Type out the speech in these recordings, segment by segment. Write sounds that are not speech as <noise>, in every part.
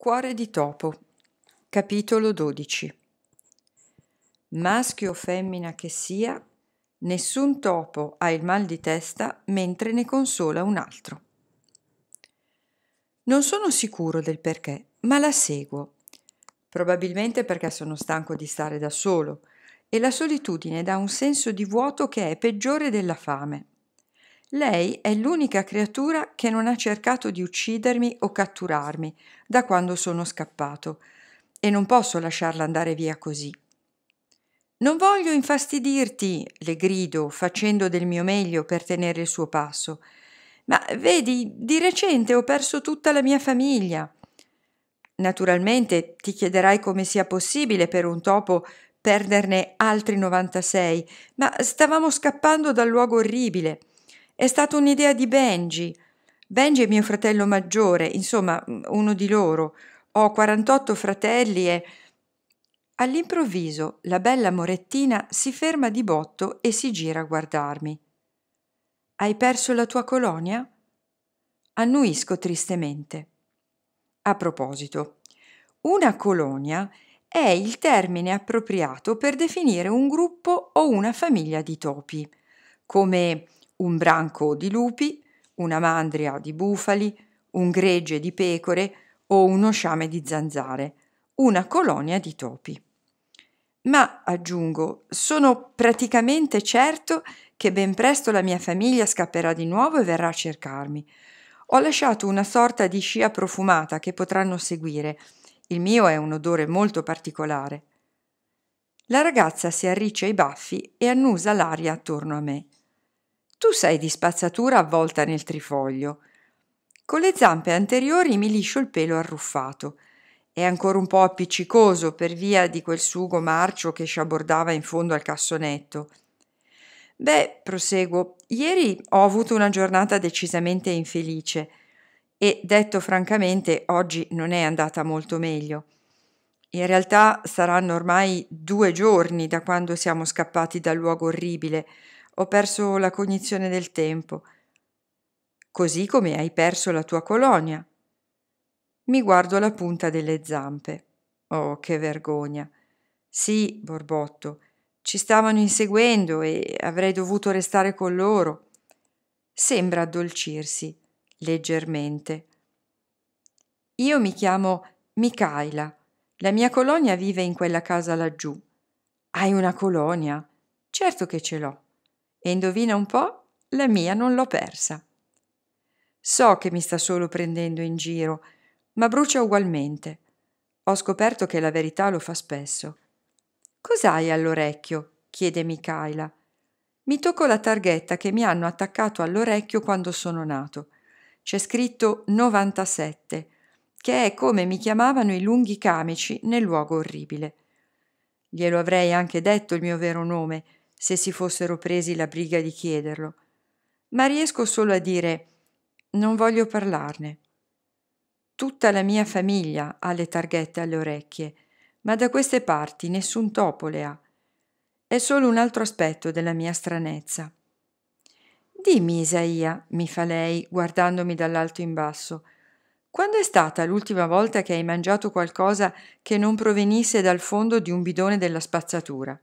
Cuore di topo. Capitolo 12. Maschio o femmina che sia, nessun topo ha il mal di testa mentre ne consola un altro. Non sono sicuro del perché, ma la seguo. Probabilmente perché sono stanco di stare da solo e la solitudine dà un senso di vuoto che è peggiore della fame. Lei è l'unica creatura che non ha cercato di uccidermi o catturarmi da quando sono scappato e non posso lasciarla andare via così. Non voglio infastidirti, le grido, facendo del mio meglio per tenere il suo passo. Ma vedi, di recente ho perso tutta la mia famiglia. Naturalmente ti chiederai come sia possibile per un topo perderne altri 96, ma stavamo scappando dal luogo orribile. È stata un'idea di Benji. Benji è mio fratello maggiore, insomma, mm, uno di loro. Ho 48 fratelli e... All'improvviso la bella Morettina si ferma di botto e si gira a guardarmi. Hai perso la tua colonia? Annuisco tristemente. A proposito, una colonia è il termine appropriato per definire un gruppo o una famiglia di topi, come un branco di lupi, una mandria di bufali, un gregge di pecore o uno sciame di zanzare, una colonia di topi. Ma, aggiungo, sono praticamente certo che ben presto la mia famiglia scapperà di nuovo e verrà a cercarmi. Ho lasciato una sorta di scia profumata che potranno seguire. Il mio è un odore molto particolare. La ragazza si arriccia i baffi e annusa l'aria attorno a me. Tu sei di spazzatura avvolta nel trifoglio. Con le zampe anteriori mi liscio il pelo arruffato. È ancora un po' appiccicoso per via di quel sugo marcio che sciabordava in fondo al cassonetto. Beh, proseguo, ieri ho avuto una giornata decisamente infelice e, detto francamente, oggi non è andata molto meglio. In realtà saranno ormai due giorni da quando siamo scappati dal luogo orribile, ho perso la cognizione del tempo, così come hai perso la tua colonia. Mi guardo la punta delle zampe. Oh, che vergogna. Sì, borbotto, ci stavano inseguendo e avrei dovuto restare con loro. Sembra addolcirsi leggermente. Io mi chiamo Micaela. La mia colonia vive in quella casa laggiù. Hai una colonia? Certo che ce l'ho. E indovina un po', la mia non l'ho persa. So che mi sta solo prendendo in giro, ma brucia ugualmente. Ho scoperto che la verità lo fa spesso. Cos'hai all'orecchio? chiede Michaela. Mi tocco la targhetta che mi hanno attaccato all'orecchio quando sono nato. C'è scritto 97, che è come mi chiamavano i lunghi camici nel luogo orribile. Glielo avrei anche detto il mio vero nome, se si fossero presi la briga di chiederlo, ma riesco solo a dire non voglio parlarne. Tutta la mia famiglia ha le targhette alle orecchie, ma da queste parti nessun topo le ha. È solo un altro aspetto della mia stranezza. Dimmi, Isaia, mi fa lei, guardandomi dall'alto in basso, quando è stata l'ultima volta che hai mangiato qualcosa che non provenisse dal fondo di un bidone della spazzatura?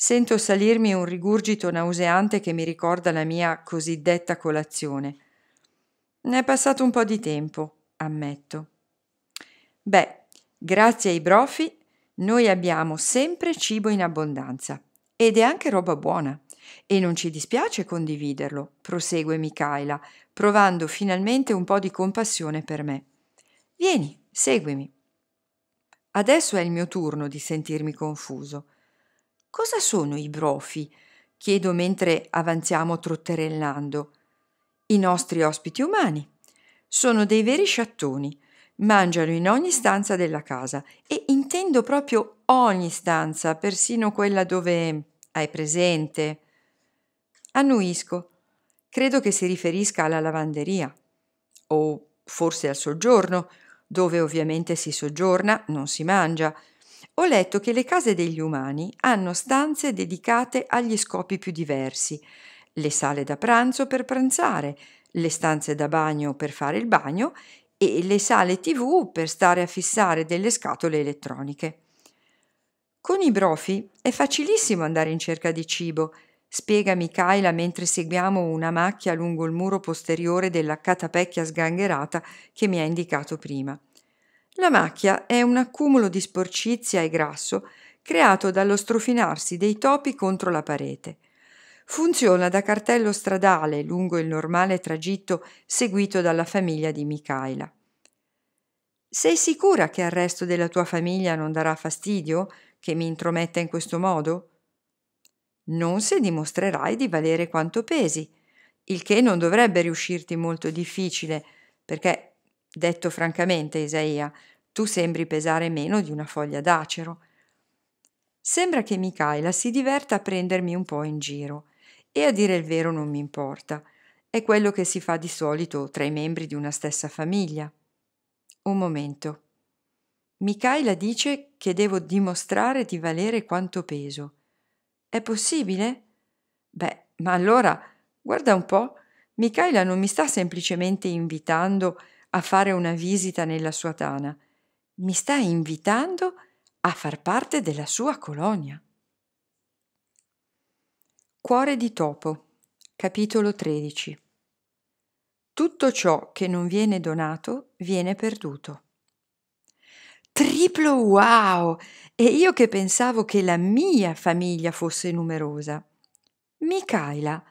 Sento salirmi un rigurgito nauseante che mi ricorda la mia cosiddetta colazione. Ne è passato un po' di tempo, ammetto. Beh, grazie ai brofi noi abbiamo sempre cibo in abbondanza ed è anche roba buona e non ci dispiace condividerlo, prosegue Michaela, provando finalmente un po' di compassione per me. Vieni, seguimi. Adesso è il mio turno di sentirmi confuso. Cosa sono i brofi? chiedo mentre avanziamo trotterellando. I nostri ospiti umani. Sono dei veri sciattoni. Mangiano in ogni stanza della casa e intendo proprio ogni stanza, persino quella dove hai presente. Annuisco. Credo che si riferisca alla lavanderia o forse al soggiorno, dove ovviamente si soggiorna, non si mangia ho letto che le case degli umani hanno stanze dedicate agli scopi più diversi, le sale da pranzo per pranzare, le stanze da bagno per fare il bagno e le sale tv per stare a fissare delle scatole elettroniche. Con i brofi è facilissimo andare in cerca di cibo, spiega Michaela mentre seguiamo una macchia lungo il muro posteriore della catapecchia sgangherata che mi ha indicato prima. La macchia è un accumulo di sporcizia e grasso creato dallo strofinarsi dei topi contro la parete. Funziona da cartello stradale lungo il normale tragitto seguito dalla famiglia di Michaela. Sei sicura che al resto della tua famiglia non darà fastidio che mi intrometta in questo modo? Non se dimostrerai di valere quanto pesi, il che non dovrebbe riuscirti molto difficile, perché Detto francamente, Isaia, tu sembri pesare meno di una foglia d'acero. Sembra che Michaela si diverta a prendermi un po' in giro e a dire il vero non mi importa. È quello che si fa di solito tra i membri di una stessa famiglia. Un momento. Michaela dice che devo dimostrare di valere quanto peso. È possibile? Beh, ma allora, guarda un po', Michaela non mi sta semplicemente invitando a a fare una visita nella sua tana, mi sta invitando a far parte della sua colonia. Cuore di topo, capitolo 13. Tutto ciò che non viene donato viene perduto. Triplo wow! E io che pensavo che la mia famiglia fosse numerosa. Micaela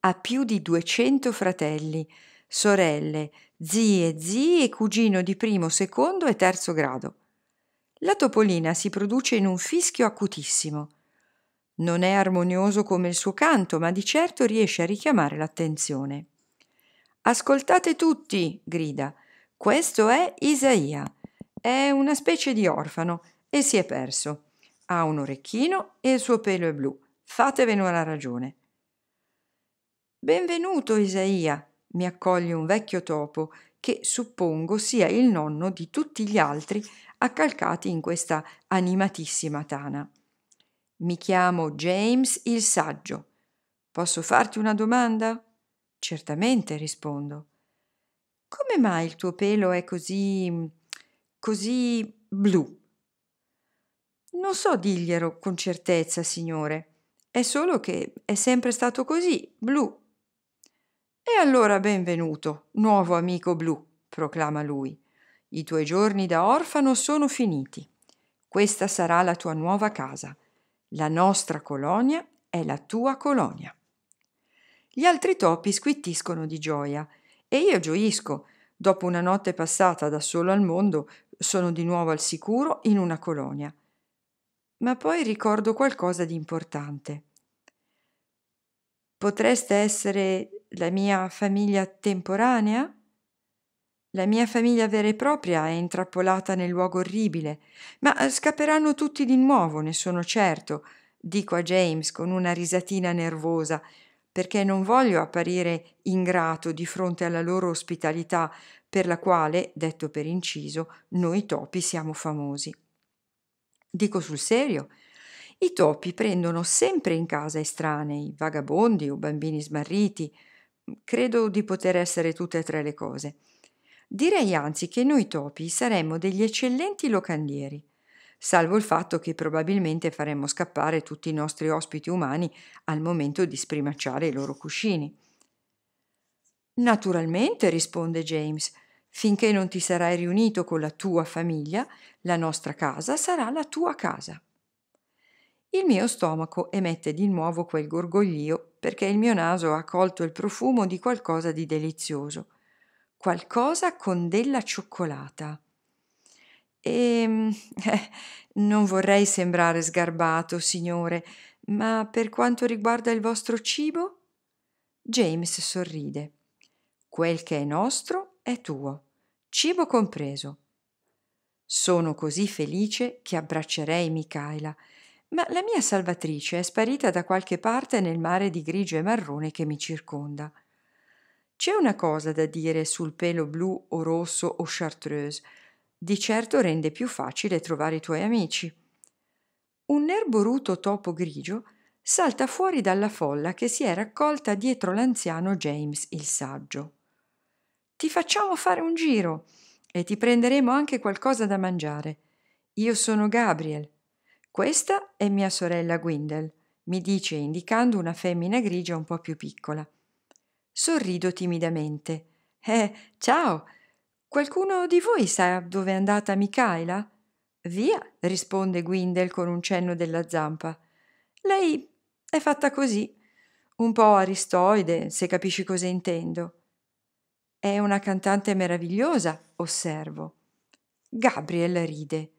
ha più di 200 fratelli, sorelle, zie, zii e cugino di primo, secondo e terzo grado. La topolina si produce in un fischio acutissimo. Non è armonioso come il suo canto, ma di certo riesce a richiamare l'attenzione. Ascoltate tutti, grida. Questo è Isaia. È una specie di orfano e si è perso. Ha un orecchino e il suo pelo è blu. Fatevene una ragione. Benvenuto, Isaia, mi accoglie un vecchio topo che suppongo sia il nonno di tutti gli altri accalcati in questa animatissima tana. Mi chiamo James il Saggio. Posso farti una domanda? Certamente, rispondo. Come mai il tuo pelo è così... così blu? Non so dirglielo con certezza, signore. È solo che è sempre stato così, blu, e allora benvenuto, nuovo amico blu, proclama lui. I tuoi giorni da orfano sono finiti. Questa sarà la tua nuova casa. La nostra colonia è la tua colonia. Gli altri topi squittiscono di gioia e io gioisco. Dopo una notte passata da solo al mondo, sono di nuovo al sicuro in una colonia. Ma poi ricordo qualcosa di importante. Potreste essere la mia famiglia temporanea? La mia famiglia vera e propria è intrappolata nel luogo orribile, ma eh, scapperanno tutti di nuovo, ne sono certo, dico a James con una risatina nervosa, perché non voglio apparire ingrato di fronte alla loro ospitalità, per la quale, detto per inciso, noi topi siamo famosi. Dico sul serio, i topi prendono sempre in casa estranei, vagabondi o bambini smarriti, credo di poter essere tutte e tre le cose. Direi anzi che noi topi saremmo degli eccellenti locandieri, salvo il fatto che probabilmente faremmo scappare tutti i nostri ospiti umani al momento di sprimacciare i loro cuscini. Naturalmente, risponde James, finché non ti sarai riunito con la tua famiglia, la nostra casa sarà la tua casa. Il mio stomaco emette di nuovo quel gorgoglio perché il mio naso ha colto il profumo di qualcosa di delizioso, qualcosa con della cioccolata. E eh, <laughs> non vorrei sembrare sgarbato, signore, ma per quanto riguarda il vostro cibo? James sorride. Quel che è nostro è tuo, cibo compreso. Sono così felice che abbraccerei Michaela ma la mia salvatrice è sparita da qualche parte nel mare di grigio e marrone che mi circonda. C'è una cosa da dire sul pelo blu o rosso o chartreuse, di certo rende più facile trovare i tuoi amici. Un nerboruto topo grigio salta fuori dalla folla che si è raccolta dietro l'anziano James il saggio. Ti facciamo fare un giro e ti prenderemo anche qualcosa da mangiare. Io sono Gabriel, questa è mia sorella Gwindel, mi dice indicando una femmina grigia un po' più piccola. Sorrido timidamente. Eh, ciao! Qualcuno di voi sa dove è andata Michaela? Via, risponde Gwindel con un cenno della zampa. Lei è fatta così, un po' aristoide, se capisci cosa intendo. È una cantante meravigliosa, osservo. Gabriel ride.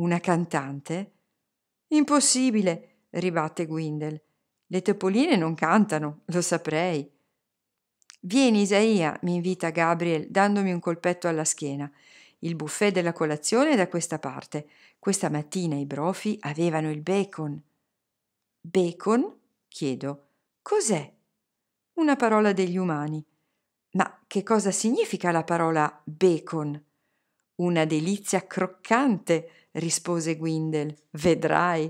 Una cantante? Impossibile, ribatte Gwindel. Le topoline non cantano, lo saprei. Vieni, Isaia, mi invita Gabriel, dandomi un colpetto alla schiena. Il buffet della colazione è da questa parte. Questa mattina i brofi avevano il bacon. Bacon? chiedo. Cos'è? Una parola degli umani. Ma che cosa significa la parola bacon? Una delizia croccante, rispose Gwindel. Vedrai.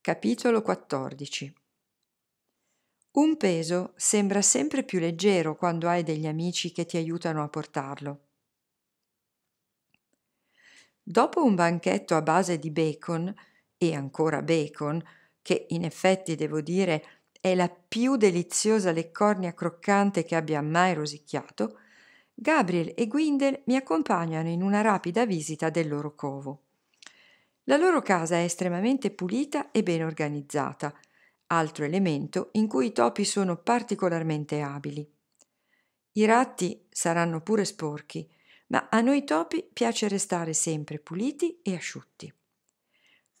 Capitolo 14 Un peso sembra sempre più leggero quando hai degli amici che ti aiutano a portarlo. Dopo un banchetto a base di bacon, e ancora bacon, che in effetti devo dire è la più deliziosa leccornia croccante che abbia mai rosicchiato, Gabriel e Gwindel mi accompagnano in una rapida visita del loro covo. La loro casa è estremamente pulita e ben organizzata, altro elemento in cui i topi sono particolarmente abili. I ratti saranno pure sporchi, ma a noi topi piace restare sempre puliti e asciutti.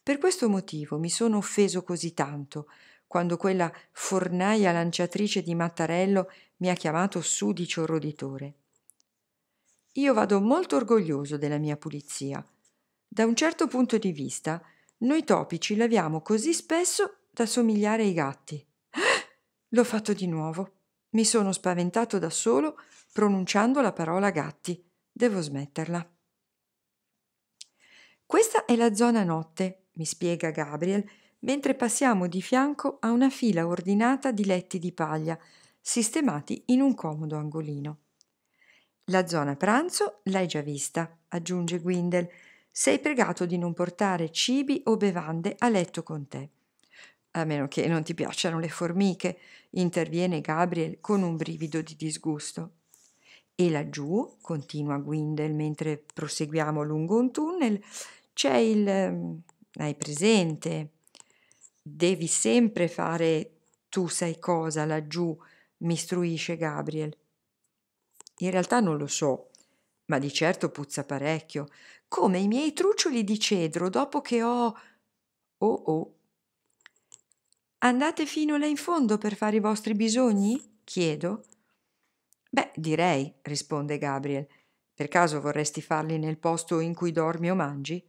Per questo motivo mi sono offeso così tanto quando quella fornaia lanciatrice di Mattarello mi ha chiamato sudicio roditore. Io vado molto orgoglioso della mia pulizia. Da un certo punto di vista, noi topi ci laviamo così spesso da somigliare ai gatti. <gasps> L'ho fatto di nuovo. Mi sono spaventato da solo pronunciando la parola gatti. Devo smetterla. Questa è la zona notte, mi spiega Gabriel, mentre passiamo di fianco a una fila ordinata di letti di paglia, sistemati in un comodo angolino. La zona pranzo l'hai già vista, aggiunge Gwindel. Sei pregato di non portare cibi o bevande a letto con te. A meno che non ti piacciono le formiche, interviene Gabriel con un brivido di disgusto. E laggiù, continua Gwindel mentre proseguiamo lungo un tunnel, c'è il... Ehm, hai presente? Devi sempre fare tu sai cosa laggiù, mi istruisce Gabriel in realtà non lo so, ma di certo puzza parecchio, come i miei truccioli di cedro dopo che ho... Oh oh. Andate fino là in fondo per fare i vostri bisogni? chiedo. Beh, direi, risponde Gabriel. Per caso vorresti farli nel posto in cui dormi o mangi?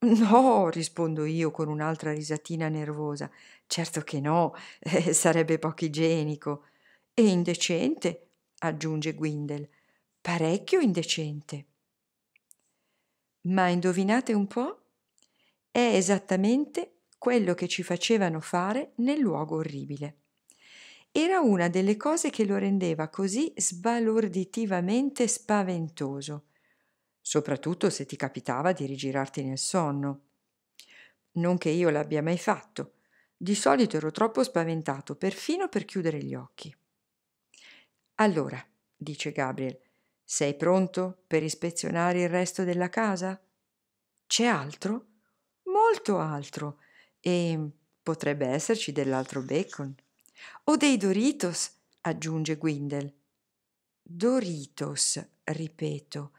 No, rispondo io con un'altra risatina nervosa. Certo che no, <laughs> eh, sarebbe poco igienico. E indecente, aggiunge Guindel, parecchio indecente. Ma indovinate un po'? È esattamente quello che ci facevano fare nel luogo orribile. Era una delle cose che lo rendeva così sbalorditivamente spaventoso, soprattutto se ti capitava di rigirarti nel sonno. Non che io l'abbia mai fatto. Di solito ero troppo spaventato perfino per chiudere gli occhi. Allora, dice Gabriel, sei pronto per ispezionare il resto della casa? C'è altro? Molto altro. E potrebbe esserci dell'altro bacon. O dei Doritos, aggiunge Gwindel. Doritos, ripeto.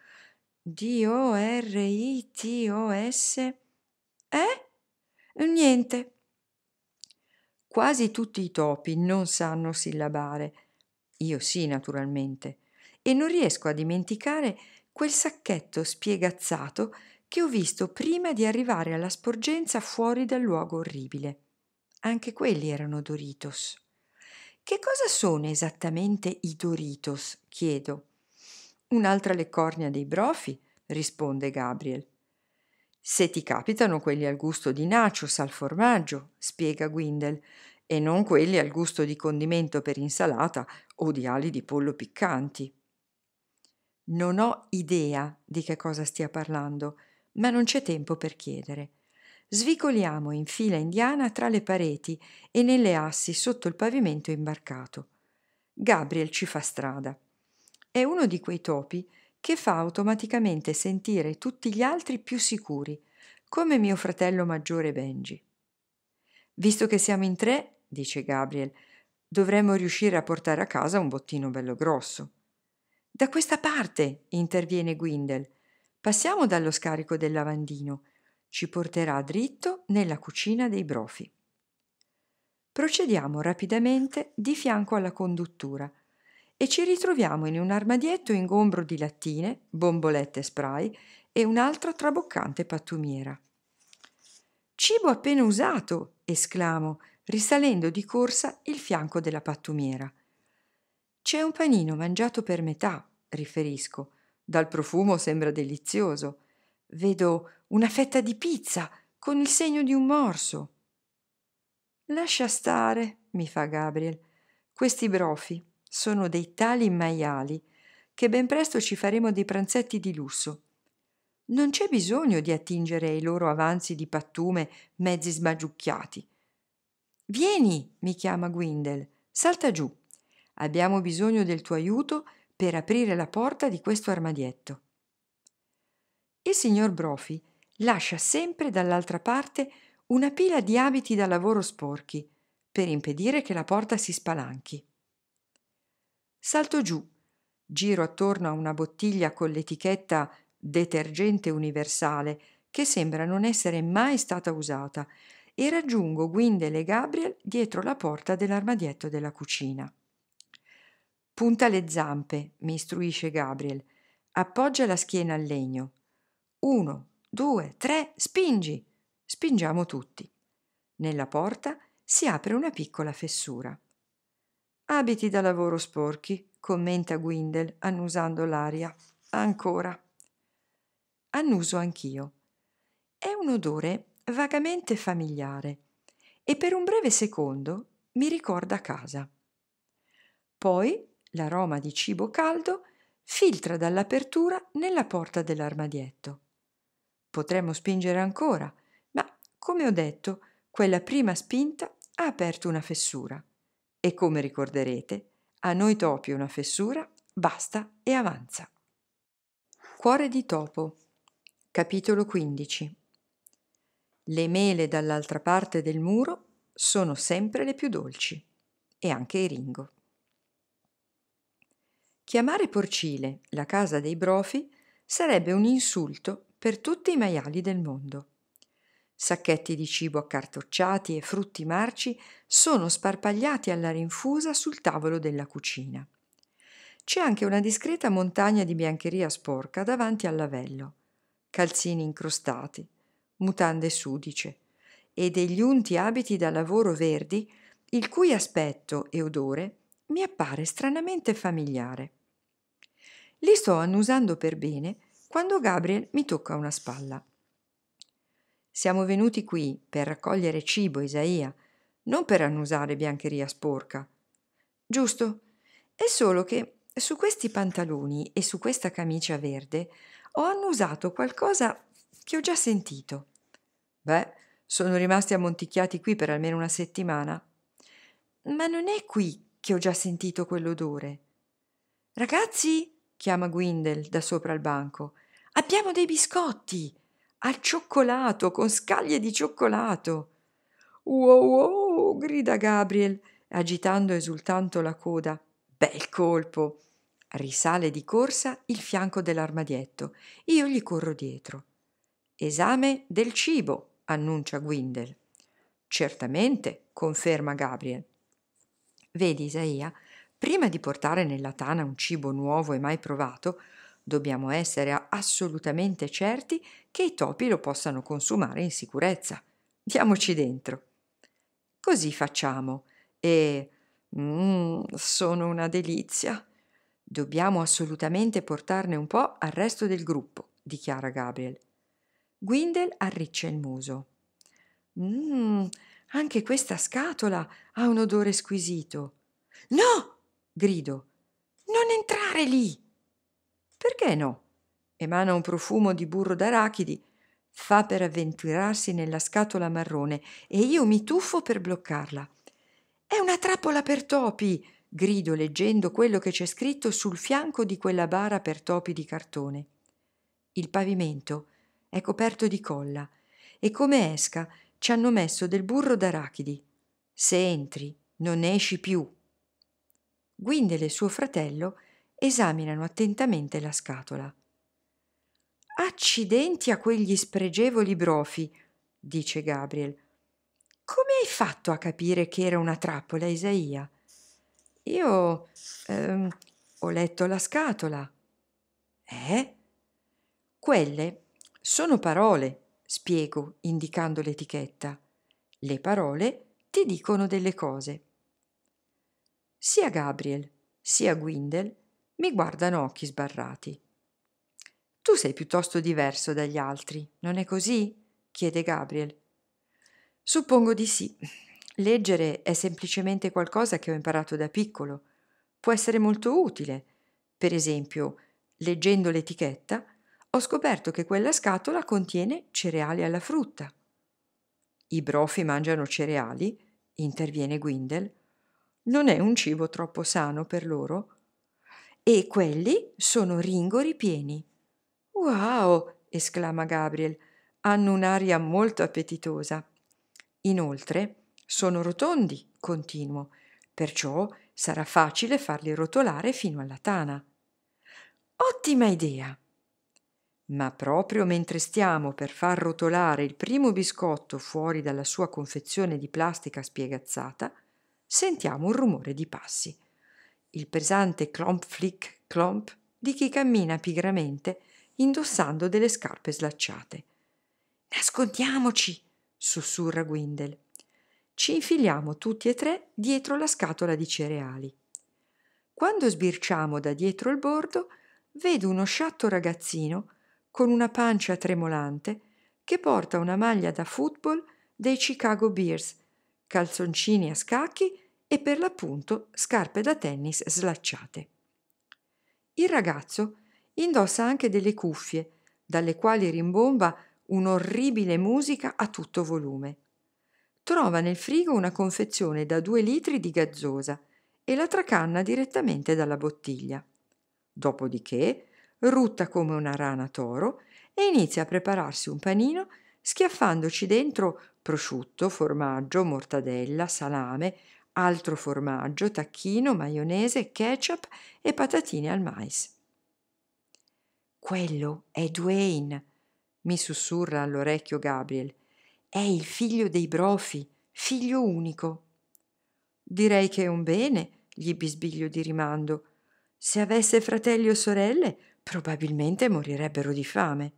D-O-R-I-T-O-S. Eh? Niente. Quasi tutti i topi non sanno sillabare io sì, naturalmente. E non riesco a dimenticare quel sacchetto spiegazzato che ho visto prima di arrivare alla sporgenza fuori dal luogo orribile. Anche quelli erano Doritos. Che cosa sono esattamente i Doritos? chiedo. Un'altra leccornia dei brofi, risponde Gabriel. Se ti capitano quelli al gusto di nachos al formaggio, spiega Gwindel, e non quelli al gusto di condimento per insalata o di ali di pollo piccanti. Non ho idea di che cosa stia parlando, ma non c'è tempo per chiedere. Svicoliamo in fila indiana tra le pareti e nelle assi sotto il pavimento imbarcato. Gabriel ci fa strada. È uno di quei topi che fa automaticamente sentire tutti gli altri più sicuri, come mio fratello maggiore Benji. Visto che siamo in tre, dice Gabriel, dovremmo riuscire a portare a casa un bottino bello grosso. Da questa parte, interviene Gwindel. Passiamo dallo scarico del lavandino. Ci porterà dritto nella cucina dei brofi. Procediamo rapidamente di fianco alla conduttura e ci ritroviamo in un armadietto ingombro di lattine, bombolette spray e un'altra traboccante pattumiera. Cibo appena usato! esclamo risalendo di corsa il fianco della pattumiera. C'è un panino mangiato per metà, riferisco. Dal profumo sembra delizioso. Vedo una fetta di pizza con il segno di un morso. Lascia stare, mi fa Gabriel. Questi brofi sono dei tali maiali che ben presto ci faremo dei pranzetti di lusso. Non c'è bisogno di attingere ai loro avanzi di pattume mezzi sbagiucchiati. Vieni, mi chiama Gwindel, salta giù. Abbiamo bisogno del tuo aiuto per aprire la porta di questo armadietto. Il signor Brophy lascia sempre dall'altra parte una pila di abiti da lavoro sporchi per impedire che la porta si spalanchi. Salto giù, giro attorno a una bottiglia con l'etichetta detergente universale che sembra non essere mai stata usata e raggiungo Gwindel e Gabriel dietro la porta dell'armadietto della cucina. Punta le zampe, mi istruisce Gabriel. Appoggia la schiena al legno. Uno, due, tre, spingi! Spingiamo tutti. Nella porta si apre una piccola fessura. Abiti da lavoro sporchi, commenta Gwindel, annusando l'aria. Ancora. Annuso anch'io. È un odore vagamente familiare e per un breve secondo mi ricorda casa. Poi l'aroma di cibo caldo filtra dall'apertura nella porta dell'armadietto. Potremmo spingere ancora, ma come ho detto, quella prima spinta ha aperto una fessura. E come ricorderete, a noi topi una fessura basta e avanza. Cuore di topo. Capitolo 15 le mele dall'altra parte del muro sono sempre le più dolci, e anche i ringo. Chiamare Porcile la casa dei brofi sarebbe un insulto per tutti i maiali del mondo. Sacchetti di cibo accartocciati e frutti marci sono sparpagliati alla rinfusa sul tavolo della cucina. C'è anche una discreta montagna di biancheria sporca davanti al lavello. Calzini incrostati, mutande sudice e degli unti abiti da lavoro verdi, il cui aspetto e odore mi appare stranamente familiare. Li sto annusando per bene quando Gabriel mi tocca una spalla. Siamo venuti qui per raccogliere cibo, Isaia, non per annusare biancheria sporca. Giusto, è solo che su questi pantaloni e su questa camicia verde ho annusato qualcosa che ho già sentito. Beh, sono rimasti ammonticchiati qui per almeno una settimana. Ma non è qui che ho già sentito quell'odore. Ragazzi, chiama Gwindel da sopra il banco, abbiamo dei biscotti al cioccolato, con scaglie di cioccolato. Wow, wow, grida Gabriel, agitando esultanto la coda. Bel colpo! Risale di corsa il fianco dell'armadietto. Io gli corro dietro esame del cibo annuncia guindel certamente conferma gabriel vedi isaia prima di portare nella tana un cibo nuovo e mai provato dobbiamo essere assolutamente certi che i topi lo possano consumare in sicurezza diamoci dentro così facciamo e mm, sono una delizia dobbiamo assolutamente portarne un po' al resto del gruppo dichiara gabriel Guindel arriccia il muso. Mmm, anche questa scatola ha un odore squisito. No! grido. Non entrare lì! Perché no? Emana un profumo di burro d'arachidi, fa per avventurarsi nella scatola marrone e io mi tuffo per bloccarla. È una trappola per topi! grido leggendo quello che c'è scritto sul fianco di quella bara per topi di cartone. Il pavimento è coperto di colla e come esca ci hanno messo del burro d'arachidi. Se entri, non ne esci più. Guindel e suo fratello esaminano attentamente la scatola. Accidenti a quegli spregevoli brofi, dice Gabriel. Come hai fatto a capire che era una trappola, Isaia? Io ehm, ho letto la scatola. Eh? Quelle sono parole, spiego indicando l'etichetta. Le parole ti dicono delle cose. Sia Gabriel sia Gwindel mi guardano occhi sbarrati. Tu sei piuttosto diverso dagli altri, non è così? chiede Gabriel. Suppongo di sì. Leggere è semplicemente qualcosa che ho imparato da piccolo. Può essere molto utile. Per esempio, leggendo l'etichetta, ho scoperto che quella scatola contiene cereali alla frutta. I brofi mangiano cereali, interviene Gwindel. Non è un cibo troppo sano per loro. E quelli sono ringori pieni. Wow! esclama Gabriel. Hanno un'aria molto appetitosa. Inoltre, sono rotondi, continuo, perciò sarà facile farli rotolare fino alla tana. Ottima idea! Ma proprio mentre stiamo per far rotolare il primo biscotto fuori dalla sua confezione di plastica spiegazzata, sentiamo un rumore di passi. Il pesante clomp flick clomp di chi cammina pigramente indossando delle scarpe slacciate. Nascondiamoci, sussurra Gwindel. Ci infiliamo tutti e tre dietro la scatola di cereali. Quando sbirciamo da dietro il bordo, vedo uno sciatto ragazzino con una pancia tremolante, che porta una maglia da football dei Chicago Bears, calzoncini a scacchi e per l'appunto scarpe da tennis slacciate. Il ragazzo indossa anche delle cuffie, dalle quali rimbomba un'orribile musica a tutto volume. Trova nel frigo una confezione da due litri di gazzosa e la tracanna direttamente dalla bottiglia. Dopodiché rutta come una rana toro e inizia a prepararsi un panino schiaffandoci dentro prosciutto, formaggio, mortadella, salame, altro formaggio, tacchino, maionese, ketchup e patatine al mais. Quello è Duane, mi sussurra all'orecchio Gabriel. È il figlio dei brofi, figlio unico. Direi che è un bene, gli bisbiglio di rimando. Se avesse fratelli o sorelle, probabilmente morirebbero di fame.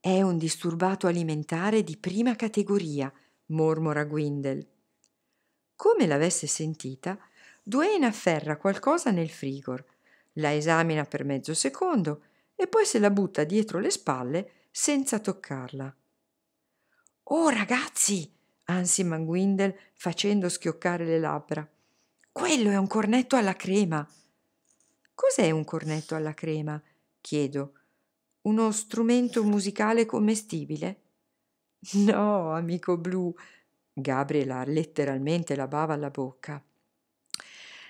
È un disturbato alimentare di prima categoria, mormora Gwindel. Come l'avesse sentita, Duane afferra qualcosa nel frigor, la esamina per mezzo secondo e poi se la butta dietro le spalle senza toccarla. Oh ragazzi! ansi Manguindel facendo schioccare le labbra. Quello è un cornetto alla crema. Cos'è un cornetto alla crema? chiedo. Uno strumento musicale commestibile? No, amico blu. Gabriel ha letteralmente la bava alla bocca.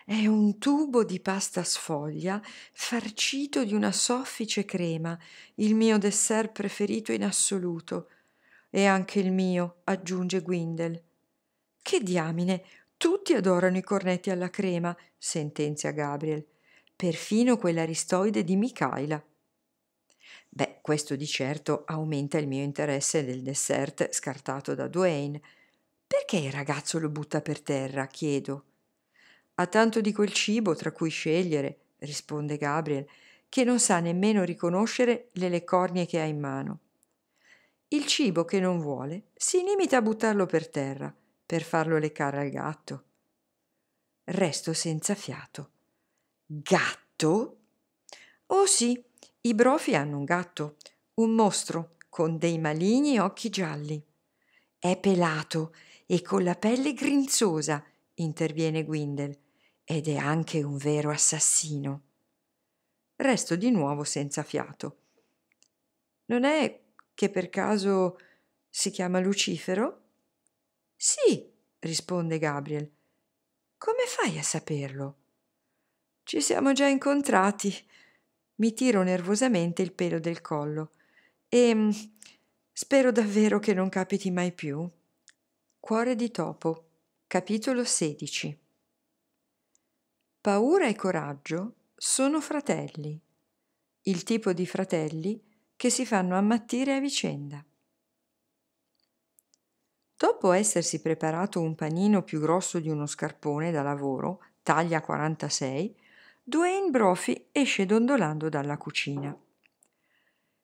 È un tubo di pasta sfoglia farcito di una soffice crema, il mio dessert preferito in assoluto. E anche il mio, aggiunge Gwindel. Che diamine, tutti adorano i cornetti alla crema, sentenzia Gabriel perfino quella ristoide di Micaela. Beh, questo di certo aumenta il mio interesse del dessert scartato da Duane. Perché il ragazzo lo butta per terra? chiedo. Ha tanto di quel cibo tra cui scegliere, risponde Gabriel, che non sa nemmeno riconoscere le lecornie che ha in mano. Il cibo che non vuole si limita a buttarlo per terra, per farlo leccare al gatto. Resto senza fiato. Gatto? Oh sì, i brofi hanno un gatto, un mostro con dei maligni occhi gialli. È pelato e con la pelle grinzosa, interviene Gwindel, ed è anche un vero assassino. Resto di nuovo senza fiato. Non è che per caso si chiama Lucifero? Sì, risponde Gabriel. Come fai a saperlo? Ci siamo già incontrati. Mi tiro nervosamente il pelo del collo e ehm, spero davvero che non capiti mai più. Cuore di topo, capitolo 16. Paura e coraggio sono fratelli, il tipo di fratelli che si fanno ammattire a vicenda. Dopo essersi preparato un panino più grosso di uno scarpone da lavoro, taglia 46, Dwayne Brophy esce dondolando dalla cucina.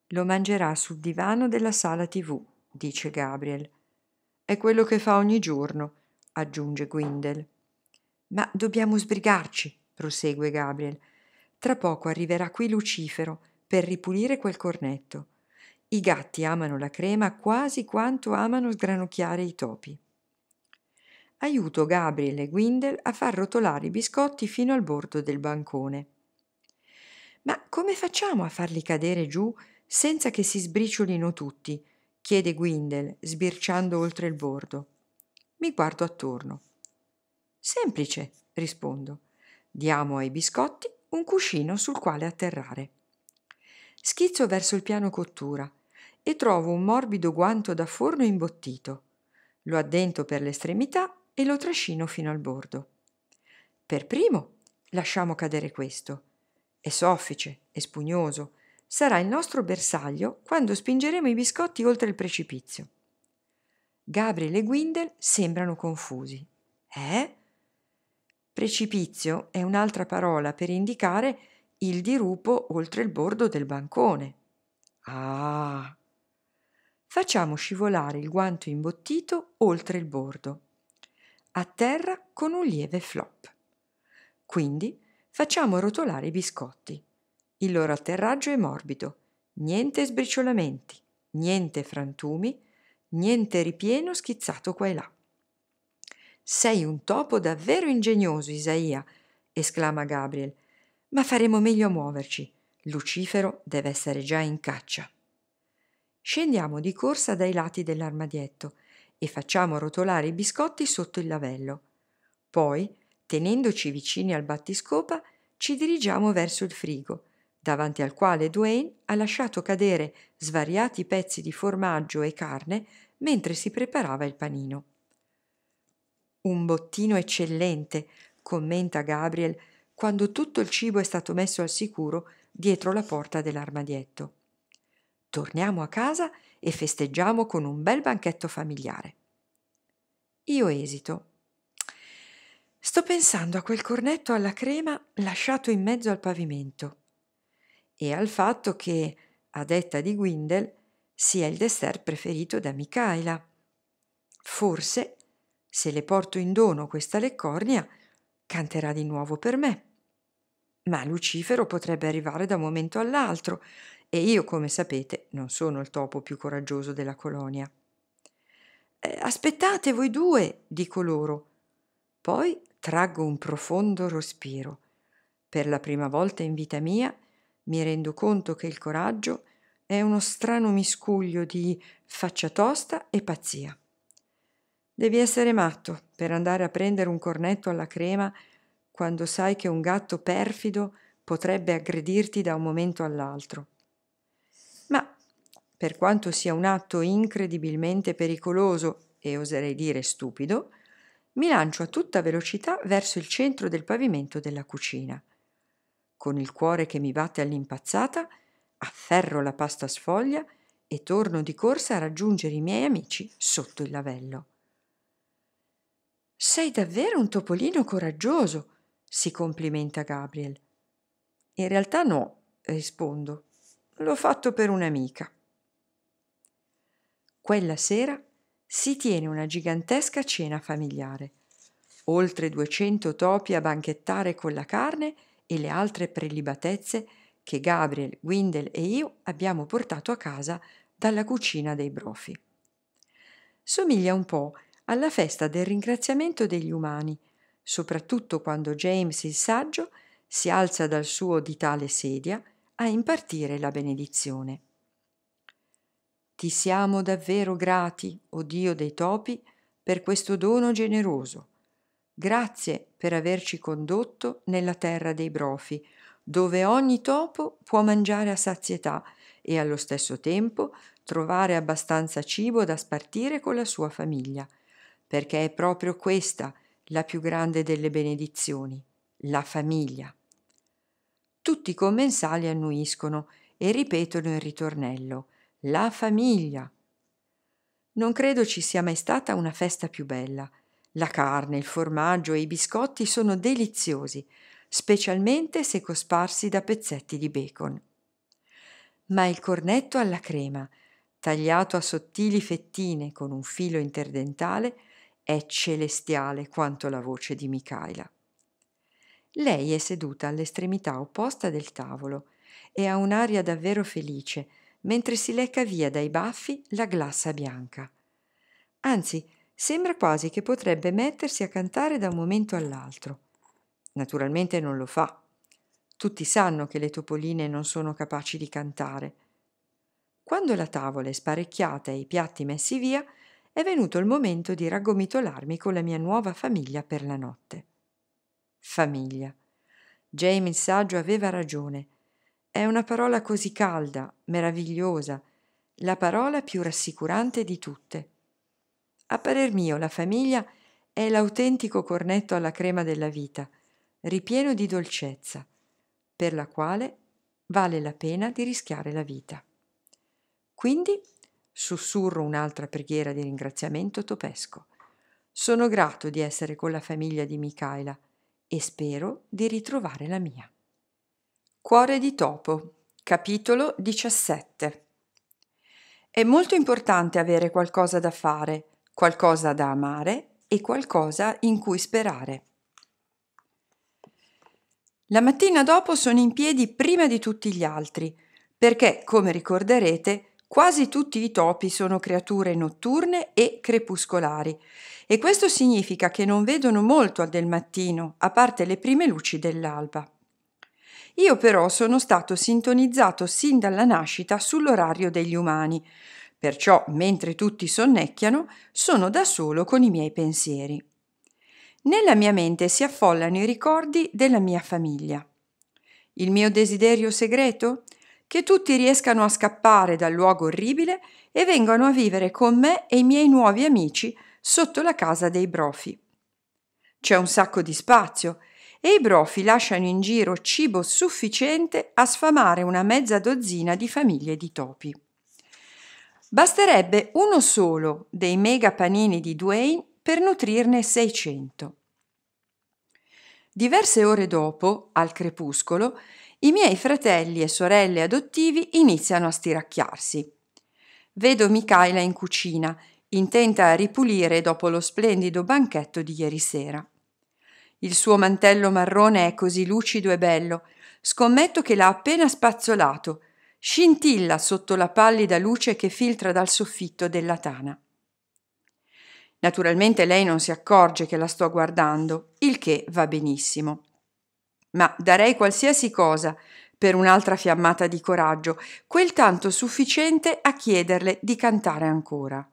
Lo mangerà sul divano della sala TV, dice Gabriel. È quello che fa ogni giorno, aggiunge Gwindel. Ma dobbiamo sbrigarci, prosegue Gabriel. Tra poco arriverà qui Lucifero per ripulire quel cornetto. I gatti amano la crema quasi quanto amano sgranocchiare i topi aiuto Gabriel e Gwindel a far rotolare i biscotti fino al bordo del bancone. Ma come facciamo a farli cadere giù senza che si sbriciolino tutti? chiede Gwindel, sbirciando oltre il bordo. Mi guardo attorno. Semplice, rispondo. Diamo ai biscotti un cuscino sul quale atterrare. Schizzo verso il piano cottura e trovo un morbido guanto da forno imbottito. Lo addento per l'estremità e lo trascino fino al bordo. Per primo lasciamo cadere questo. È soffice, è spugnoso, sarà il nostro bersaglio quando spingeremo i biscotti oltre il precipizio. Gabriel e Gwindel sembrano confusi. Eh? Precipizio è un'altra parola per indicare il dirupo oltre il bordo del bancone. Ah! Facciamo scivolare il guanto imbottito oltre il bordo a terra con un lieve flop. Quindi facciamo rotolare i biscotti. Il loro atterraggio è morbido, niente sbriciolamenti, niente frantumi, niente ripieno schizzato qua e là. Sei un topo davvero ingegnoso, Isaia, esclama Gabriel, ma faremo meglio a muoverci. Lucifero deve essere già in caccia. Scendiamo di corsa dai lati dell'armadietto e facciamo rotolare i biscotti sotto il lavello. Poi, tenendoci vicini al battiscopa, ci dirigiamo verso il frigo, davanti al quale Duane ha lasciato cadere svariati pezzi di formaggio e carne mentre si preparava il panino. Un bottino eccellente, commenta Gabriel, quando tutto il cibo è stato messo al sicuro dietro la porta dell'armadietto torniamo a casa e festeggiamo con un bel banchetto familiare. Io esito. Sto pensando a quel cornetto alla crema lasciato in mezzo al pavimento e al fatto che, a detta di Gwindel, sia il dessert preferito da Michaela. Forse, se le porto in dono questa leccornia, canterà di nuovo per me. Ma Lucifero potrebbe arrivare da un momento all'altro e io, come sapete, non sono il topo più coraggioso della colonia. Eh, aspettate voi due, dico loro. Poi traggo un profondo respiro. Per la prima volta in vita mia mi rendo conto che il coraggio è uno strano miscuglio di faccia tosta e pazzia. Devi essere matto per andare a prendere un cornetto alla crema quando sai che un gatto perfido potrebbe aggredirti da un momento all'altro per quanto sia un atto incredibilmente pericoloso e oserei dire stupido, mi lancio a tutta velocità verso il centro del pavimento della cucina. Con il cuore che mi batte all'impazzata, afferro la pasta sfoglia e torno di corsa a raggiungere i miei amici sotto il lavello. Sei davvero un topolino coraggioso, si complimenta Gabriel. In realtà no, rispondo. L'ho fatto per un'amica. Quella sera si tiene una gigantesca cena familiare. Oltre 200 topi a banchettare con la carne e le altre prelibatezze che Gabriel, Windel e io abbiamo portato a casa dalla cucina dei brofi. Somiglia un po' alla festa del ringraziamento degli umani, soprattutto quando James il saggio si alza dal suo ditale sedia a impartire la benedizione. Ti siamo davvero grati, o oh Dio dei topi, per questo dono generoso. Grazie per averci condotto nella terra dei brofi, dove ogni topo può mangiare a sazietà e allo stesso tempo trovare abbastanza cibo da spartire con la sua famiglia, perché è proprio questa la più grande delle benedizioni, la famiglia. Tutti i commensali annuiscono e ripetono il ritornello – la famiglia. Non credo ci sia mai stata una festa più bella. La carne, il formaggio e i biscotti sono deliziosi, specialmente se cosparsi da pezzetti di bacon. Ma il cornetto alla crema, tagliato a sottili fettine con un filo interdentale, è celestiale quanto la voce di Michaela. Lei è seduta all'estremità opposta del tavolo e ha un'aria davvero felice, mentre si lecca via dai baffi la glassa bianca. Anzi, sembra quasi che potrebbe mettersi a cantare da un momento all'altro. Naturalmente non lo fa. Tutti sanno che le topoline non sono capaci di cantare. Quando la tavola è sparecchiata e i piatti messi via, è venuto il momento di raggomitolarmi con la mia nuova famiglia per la notte. Famiglia. Jamie il saggio aveva ragione. È una parola così calda, meravigliosa, la parola più rassicurante di tutte. A parer mio, la famiglia è l'autentico cornetto alla crema della vita, ripieno di dolcezza, per la quale vale la pena di rischiare la vita. Quindi sussurro un'altra preghiera di ringraziamento topesco. Sono grato di essere con la famiglia di Michaela e spero di ritrovare la mia. Cuore di topo, capitolo 17. È molto importante avere qualcosa da fare, qualcosa da amare e qualcosa in cui sperare. La mattina dopo sono in piedi prima di tutti gli altri, perché, come ricorderete, quasi tutti i topi sono creature notturne e crepuscolari, e questo significa che non vedono molto al del mattino, a parte le prime luci dell'alba. Io però sono stato sintonizzato sin dalla nascita sull'orario degli umani, perciò mentre tutti sonnecchiano sono da solo con i miei pensieri. Nella mia mente si affollano i ricordi della mia famiglia. Il mio desiderio segreto? Che tutti riescano a scappare dal luogo orribile e vengano a vivere con me e i miei nuovi amici sotto la casa dei brofi. C'è un sacco di spazio e i brofi lasciano in giro cibo sufficiente a sfamare una mezza dozzina di famiglie di topi. Basterebbe uno solo dei mega panini di Duane per nutrirne 600. Diverse ore dopo, al crepuscolo, i miei fratelli e sorelle adottivi iniziano a stiracchiarsi. Vedo Michaela in cucina, intenta a ripulire dopo lo splendido banchetto di ieri sera. Il suo mantello marrone è così lucido e bello. Scommetto che l'ha appena spazzolato. Scintilla sotto la pallida luce che filtra dal soffitto della tana. Naturalmente lei non si accorge che la sto guardando, il che va benissimo. Ma darei qualsiasi cosa per un'altra fiammata di coraggio, quel tanto sufficiente a chiederle di cantare ancora.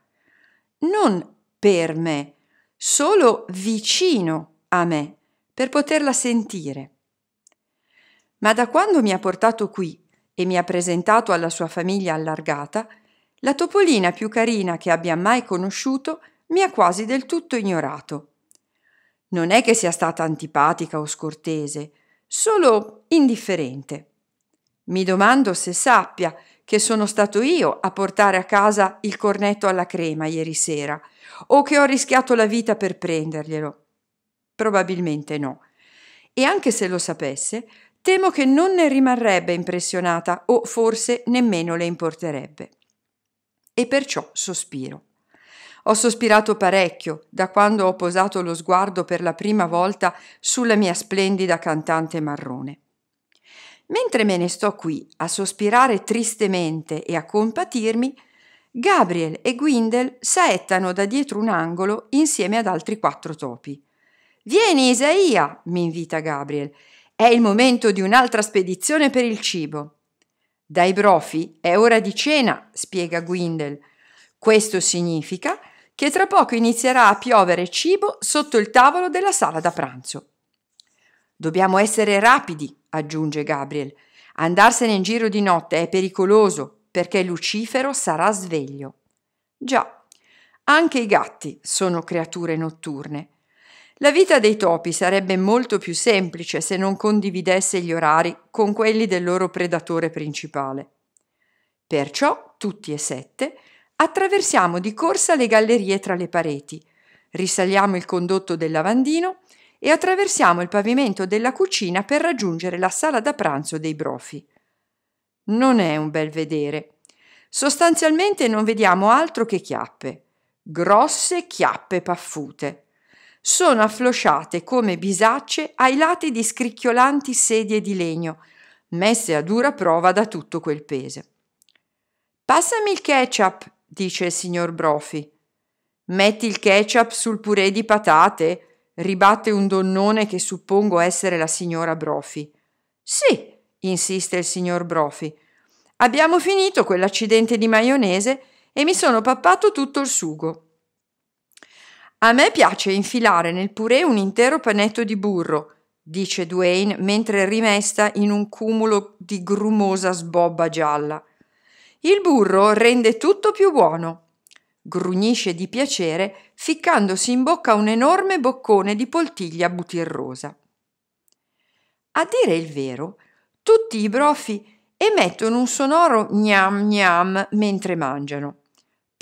Non per me, solo vicino a me per poterla sentire. Ma da quando mi ha portato qui e mi ha presentato alla sua famiglia allargata, la topolina più carina che abbia mai conosciuto mi ha quasi del tutto ignorato. Non è che sia stata antipatica o scortese, solo indifferente. Mi domando se sappia che sono stato io a portare a casa il cornetto alla crema ieri sera o che ho rischiato la vita per prenderglielo. Probabilmente no. E anche se lo sapesse, temo che non ne rimarrebbe impressionata o forse nemmeno le importerebbe. E perciò sospiro. Ho sospirato parecchio da quando ho posato lo sguardo per la prima volta sulla mia splendida cantante marrone. Mentre me ne sto qui a sospirare tristemente e a compatirmi, Gabriel e Gwindel saettano da dietro un angolo insieme ad altri quattro topi. Vieni, Isaia, mi invita Gabriel. È il momento di un'altra spedizione per il cibo. Dai brofi è ora di cena, spiega Gwindel. Questo significa che tra poco inizierà a piovere cibo sotto il tavolo della sala da pranzo. Dobbiamo essere rapidi, aggiunge Gabriel. Andarsene in giro di notte è pericoloso perché Lucifero sarà sveglio. Già, anche i gatti sono creature notturne la vita dei topi sarebbe molto più semplice se non condividesse gli orari con quelli del loro predatore principale. Perciò, tutti e sette, attraversiamo di corsa le gallerie tra le pareti, risaliamo il condotto del lavandino e attraversiamo il pavimento della cucina per raggiungere la sala da pranzo dei brofi. Non è un bel vedere. Sostanzialmente non vediamo altro che chiappe, grosse chiappe paffute sono afflosciate come bisacce ai lati di scricchiolanti sedie di legno, messe a dura prova da tutto quel peso. Passami il ketchup, dice il signor Brofi. Metti il ketchup sul purè di patate, ribatte un donnone che suppongo essere la signora Brofi. Sì, insiste il signor Brofi. Abbiamo finito quell'accidente di maionese e mi sono pappato tutto il sugo. A me piace infilare nel purè un intero panetto di burro, dice Duane mentre rimesta in un cumulo di grumosa sbobba gialla. Il burro rende tutto più buono. Grugnisce di piacere, ficcandosi in bocca un enorme boccone di poltiglia butirrosa. A dire il vero, tutti i brofi emettono un sonoro gnam gnam mentre mangiano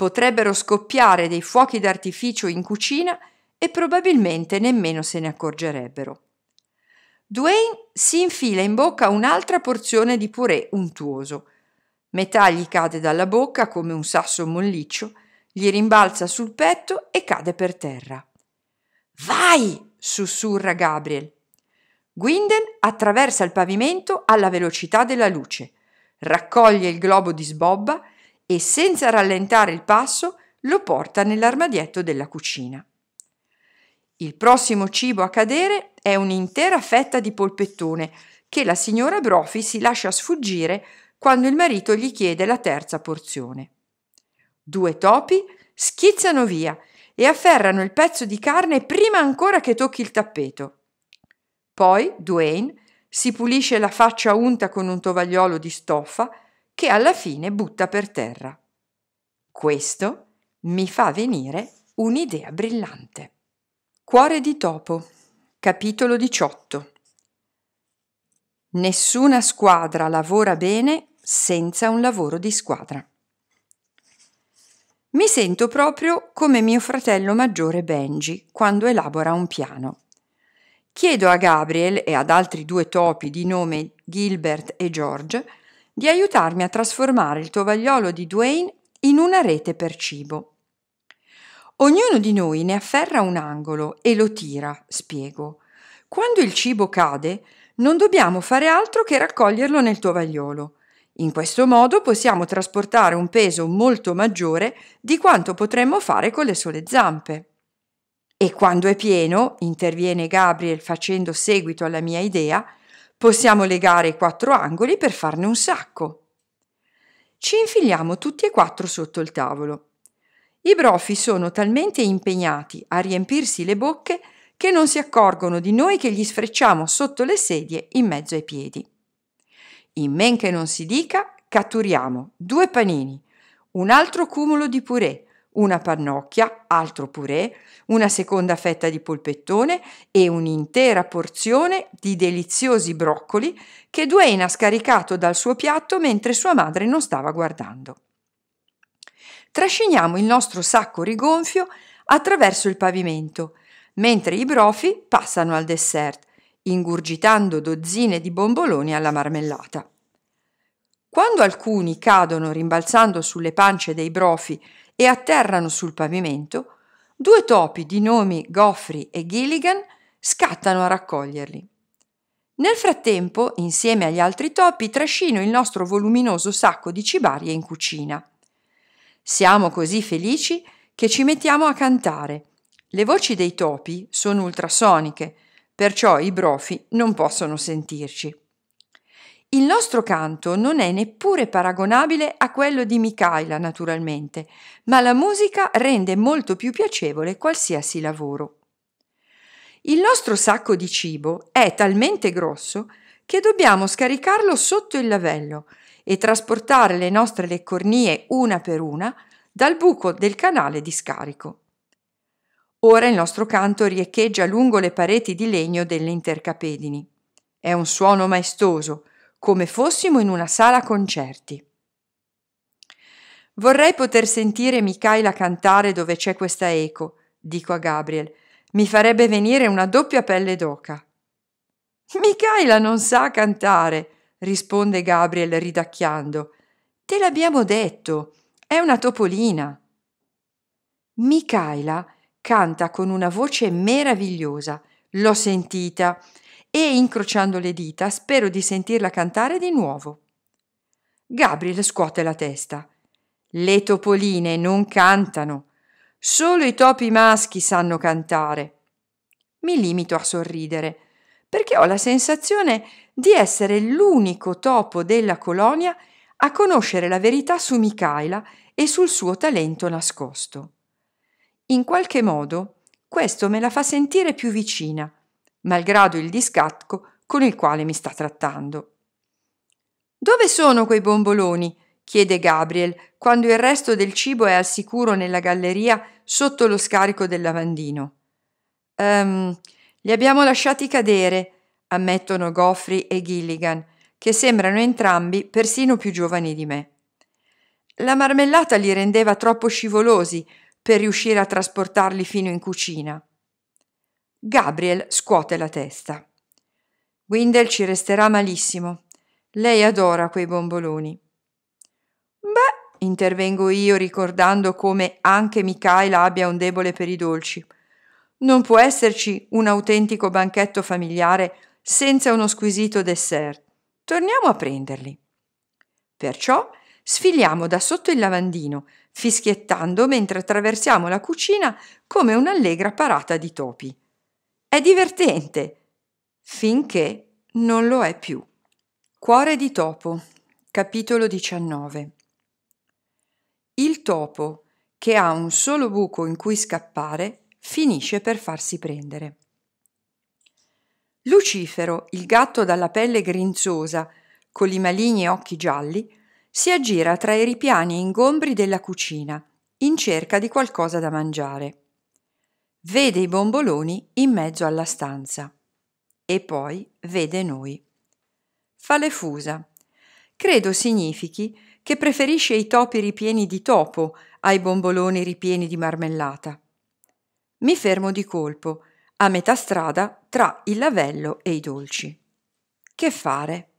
potrebbero scoppiare dei fuochi d'artificio in cucina e probabilmente nemmeno se ne accorgerebbero. Duane si infila in bocca un'altra porzione di purè untuoso. Metà gli cade dalla bocca come un sasso molliccio, gli rimbalza sul petto e cade per terra. Vai! sussurra Gabriel. Gwinden attraversa il pavimento alla velocità della luce, raccoglie il globo di sbobba e senza rallentare il passo lo porta nell'armadietto della cucina. Il prossimo cibo a cadere è un'intera fetta di polpettone che la signora Brofi si lascia sfuggire quando il marito gli chiede la terza porzione. Due topi schizzano via e afferrano il pezzo di carne prima ancora che tocchi il tappeto. Poi Duane si pulisce la faccia unta con un tovagliolo di stoffa che alla fine butta per terra. Questo mi fa venire un'idea brillante. Cuore di topo, capitolo 18. Nessuna squadra lavora bene senza un lavoro di squadra. Mi sento proprio come mio fratello maggiore Benji quando elabora un piano. Chiedo a Gabriel e ad altri due topi di nome Gilbert e George di aiutarmi a trasformare il tovagliolo di Duane in una rete per cibo. Ognuno di noi ne afferra un angolo e lo tira, spiego. Quando il cibo cade, non dobbiamo fare altro che raccoglierlo nel tovagliolo. In questo modo possiamo trasportare un peso molto maggiore di quanto potremmo fare con le sole zampe. E quando è pieno, interviene Gabriel facendo seguito alla mia idea, Possiamo legare i quattro angoli per farne un sacco. Ci infiliamo tutti e quattro sotto il tavolo. I brofi sono talmente impegnati a riempirsi le bocche che non si accorgono di noi che gli sfrecciamo sotto le sedie in mezzo ai piedi. In men che non si dica, catturiamo due panini, un altro cumulo di purè, una pannocchia, altro purè, una seconda fetta di polpettone e un'intera porzione di deliziosi broccoli che Duane ha scaricato dal suo piatto mentre sua madre non stava guardando. Trasciniamo il nostro sacco rigonfio attraverso il pavimento, mentre i brofi passano al dessert, ingurgitando dozzine di bomboloni alla marmellata. Quando alcuni cadono rimbalzando sulle pance dei brofi e atterrano sul pavimento, due topi di nomi Goffrey e Gilligan scattano a raccoglierli. Nel frattempo, insieme agli altri topi, trascino il nostro voluminoso sacco di cibarie in cucina. Siamo così felici che ci mettiamo a cantare. Le voci dei topi sono ultrasoniche, perciò i brofi non possono sentirci. Il nostro canto non è neppure paragonabile a quello di Michaela, naturalmente, ma la musica rende molto più piacevole qualsiasi lavoro. Il nostro sacco di cibo è talmente grosso che dobbiamo scaricarlo sotto il lavello e trasportare le nostre leccornie una per una dal buco del canale di scarico. Ora il nostro canto riecheggia lungo le pareti di legno delle intercapedini. È un suono maestoso, come fossimo in una sala concerti. Vorrei poter sentire Michaela cantare dove c'è questa eco, dico a Gabriel. Mi farebbe venire una doppia pelle d'oca. Michaela non sa cantare, risponde Gabriel ridacchiando. Te l'abbiamo detto, è una topolina. Michaela canta con una voce meravigliosa. L'ho sentita e incrociando le dita spero di sentirla cantare di nuovo. Gabriel scuote la testa. Le topoline non cantano, solo i topi maschi sanno cantare. Mi limito a sorridere, perché ho la sensazione di essere l'unico topo della colonia a conoscere la verità su Michaela e sul suo talento nascosto. In qualche modo, questo me la fa sentire più vicina, malgrado il discatco con il quale mi sta trattando. Dove sono quei bomboloni? chiede Gabriel, quando il resto del cibo è al sicuro nella galleria sotto lo scarico del lavandino. Um, li abbiamo lasciati cadere, ammettono Goffrey e Gilligan, che sembrano entrambi persino più giovani di me. La marmellata li rendeva troppo scivolosi per riuscire a trasportarli fino in cucina. Gabriel scuote la testa. Windel ci resterà malissimo. Lei adora quei bomboloni. Beh, intervengo io ricordando come anche Michaela abbia un debole per i dolci. Non può esserci un autentico banchetto familiare senza uno squisito dessert. Torniamo a prenderli. Perciò sfiliamo da sotto il lavandino, fischiettando mentre attraversiamo la cucina come un'allegra parata di topi. È divertente finché non lo è più. Cuore di topo, capitolo 19. Il topo, che ha un solo buco in cui scappare, finisce per farsi prendere. Lucifero, il gatto dalla pelle grinzosa, con i maligni occhi gialli, si aggira tra i ripiani ingombri della cucina, in cerca di qualcosa da mangiare vede i bomboloni in mezzo alla stanza e poi vede noi. Fa le fusa. Credo significhi che preferisce i topi ripieni di topo ai bomboloni ripieni di marmellata. Mi fermo di colpo, a metà strada tra il lavello e i dolci. Che fare?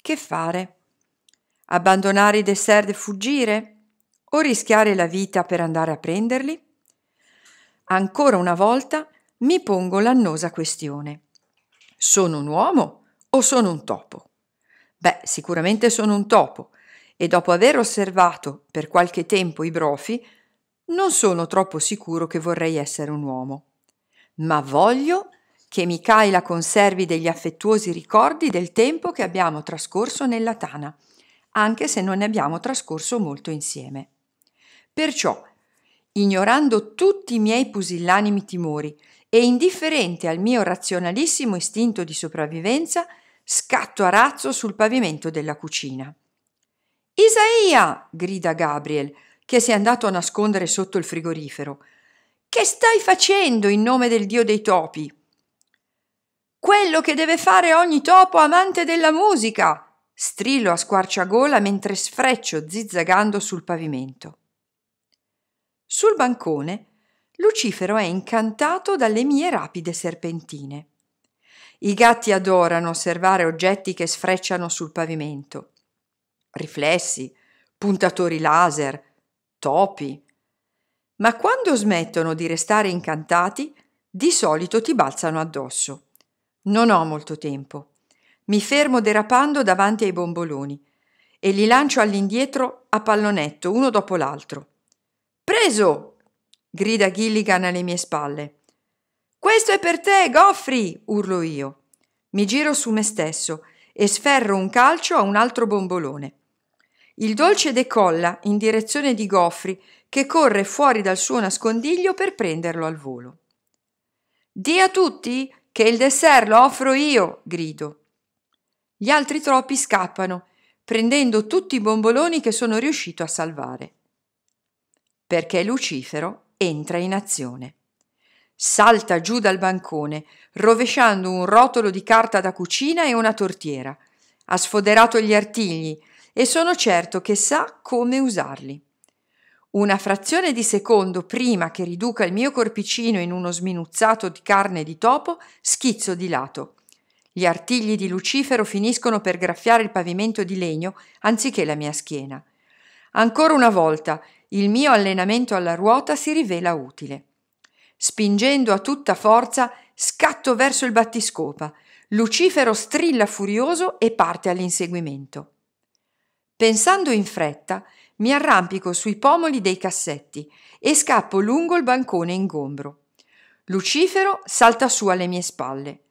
Che fare? Abbandonare i dessert e fuggire? O rischiare la vita per andare a prenderli? ancora una volta mi pongo l'annosa questione. Sono un uomo o sono un topo? Beh, sicuramente sono un topo e dopo aver osservato per qualche tempo i brofi, non sono troppo sicuro che vorrei essere un uomo. Ma voglio che Micaela conservi degli affettuosi ricordi del tempo che abbiamo trascorso nella tana, anche se non ne abbiamo trascorso molto insieme. Perciò ignorando tutti i miei pusillanimi timori e indifferente al mio razionalissimo istinto di sopravvivenza, scatto a razzo sul pavimento della cucina. Isaia! grida Gabriel, che si è andato a nascondere sotto il frigorifero. Che stai facendo in nome del dio dei topi? Quello che deve fare ogni topo amante della musica! strillo a squarciagola mentre sfreccio zizzagando sul pavimento. Sul bancone Lucifero è incantato dalle mie rapide serpentine. I gatti adorano osservare oggetti che sfrecciano sul pavimento. Riflessi, puntatori laser, topi. Ma quando smettono di restare incantati, di solito ti balzano addosso. Non ho molto tempo. Mi fermo derapando davanti ai bomboloni e li lancio all'indietro a pallonetto uno dopo l'altro. Preso! grida Gilligan alle mie spalle. Questo è per te, Goffrey! urlo io. Mi giro su me stesso e sferro un calcio a un altro bombolone. Il dolce decolla in direzione di Goffrey, che corre fuori dal suo nascondiglio per prenderlo al volo. Di a tutti che il dessert lo offro io! grido. Gli altri troppi scappano, prendendo tutti i bomboloni che sono riuscito a salvare perché Lucifero entra in azione. Salta giù dal bancone, rovesciando un rotolo di carta da cucina e una tortiera. Ha sfoderato gli artigli e sono certo che sa come usarli. Una frazione di secondo prima che riduca il mio corpicino in uno sminuzzato di carne di topo, schizzo di lato. Gli artigli di Lucifero finiscono per graffiare il pavimento di legno anziché la mia schiena. Ancora una volta il mio allenamento alla ruota si rivela utile. Spingendo a tutta forza, scatto verso il battiscopa. Lucifero strilla furioso e parte all'inseguimento. Pensando in fretta, mi arrampico sui pomoli dei cassetti e scappo lungo il bancone ingombro. Lucifero salta su alle mie spalle.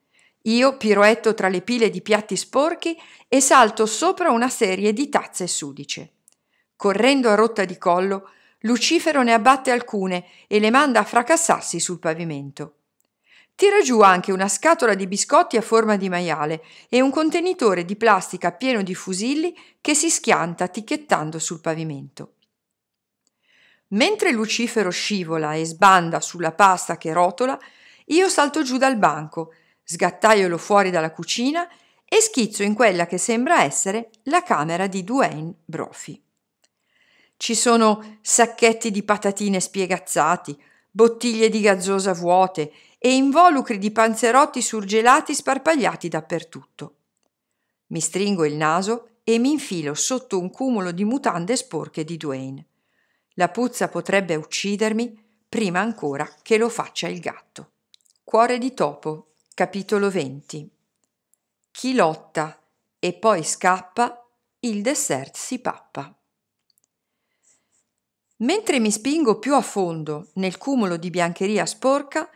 Io piroetto tra le pile di piatti sporchi e salto sopra una serie di tazze sudice. Correndo a rotta di collo, Lucifero ne abbatte alcune e le manda a fracassarsi sul pavimento. Tira giù anche una scatola di biscotti a forma di maiale e un contenitore di plastica pieno di fusilli che si schianta ticchettando sul pavimento. Mentre Lucifero scivola e sbanda sulla pasta che rotola, io salto giù dal banco, sgattaiolo fuori dalla cucina e schizzo in quella che sembra essere la camera di Duane Brophy. Ci sono sacchetti di patatine spiegazzati, bottiglie di gazzosa vuote e involucri di panzerotti surgelati sparpagliati dappertutto. Mi stringo il naso e mi infilo sotto un cumulo di mutande sporche di Duane. La puzza potrebbe uccidermi prima ancora che lo faccia il gatto. Cuore di topo, capitolo 20. Chi lotta e poi scappa, il dessert si pappa. Mentre mi spingo più a fondo nel cumulo di biancheria sporca,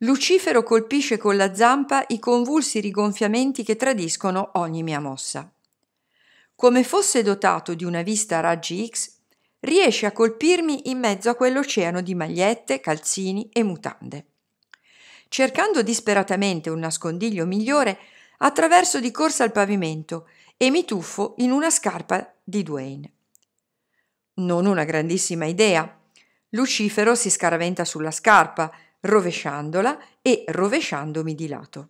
Lucifero colpisce con la zampa i convulsi rigonfiamenti che tradiscono ogni mia mossa. Come fosse dotato di una vista a raggi X, riesce a colpirmi in mezzo a quell'oceano di magliette, calzini e mutande. Cercando disperatamente un nascondiglio migliore, attraverso di corsa al pavimento e mi tuffo in una scarpa di Duane. Non una grandissima idea. Lucifero si scaraventa sulla scarpa, rovesciandola e rovesciandomi di lato.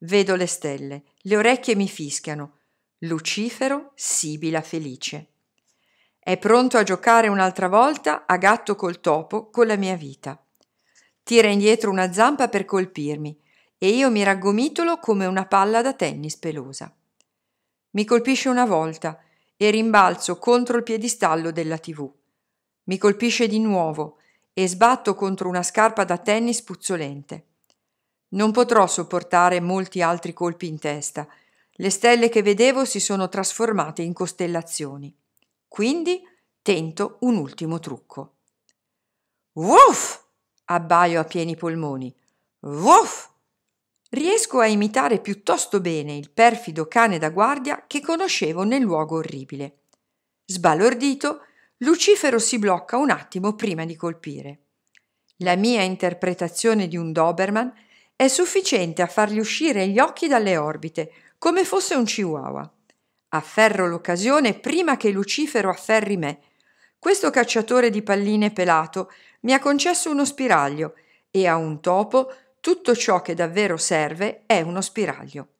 Vedo le stelle, le orecchie mi fischiano. Lucifero sibila felice. È pronto a giocare un'altra volta a gatto col topo con la mia vita. Tira indietro una zampa per colpirmi e io mi raggomitolo come una palla da tennis pelosa. Mi colpisce una volta, e rimbalzo contro il piedistallo della TV. Mi colpisce di nuovo e sbatto contro una scarpa da tennis puzzolente. Non potrò sopportare molti altri colpi in testa. Le stelle che vedevo si sono trasformate in costellazioni. Quindi tento un ultimo trucco. Woof! Abbaio a pieni polmoni. Woof! Riesco a imitare piuttosto bene il perfido cane da guardia che conoscevo nel luogo orribile. Sbalordito, Lucifero si blocca un attimo prima di colpire. La mia interpretazione di un Doberman è sufficiente a fargli uscire gli occhi dalle orbite, come fosse un chihuahua. Afferro l'occasione prima che Lucifero afferri me. Questo cacciatore di palline pelato mi ha concesso uno spiraglio e a un topo tutto ciò che davvero serve è uno spiraglio.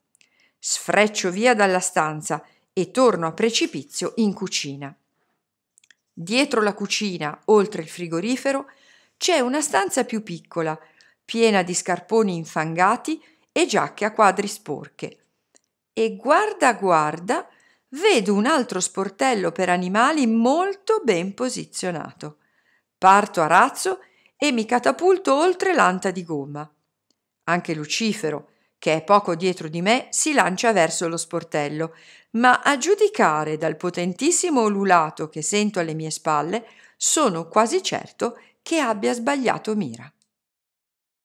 Sfreccio via dalla stanza e torno a precipizio in cucina. Dietro la cucina, oltre il frigorifero, c'è una stanza più piccola, piena di scarponi infangati e giacche a quadri sporche. E guarda guarda, vedo un altro sportello per animali molto ben posizionato. Parto a razzo e mi catapulto oltre l'anta di gomma. Anche Lucifero, che è poco dietro di me, si lancia verso lo sportello, ma a giudicare dal potentissimo ululato che sento alle mie spalle, sono quasi certo che abbia sbagliato mira.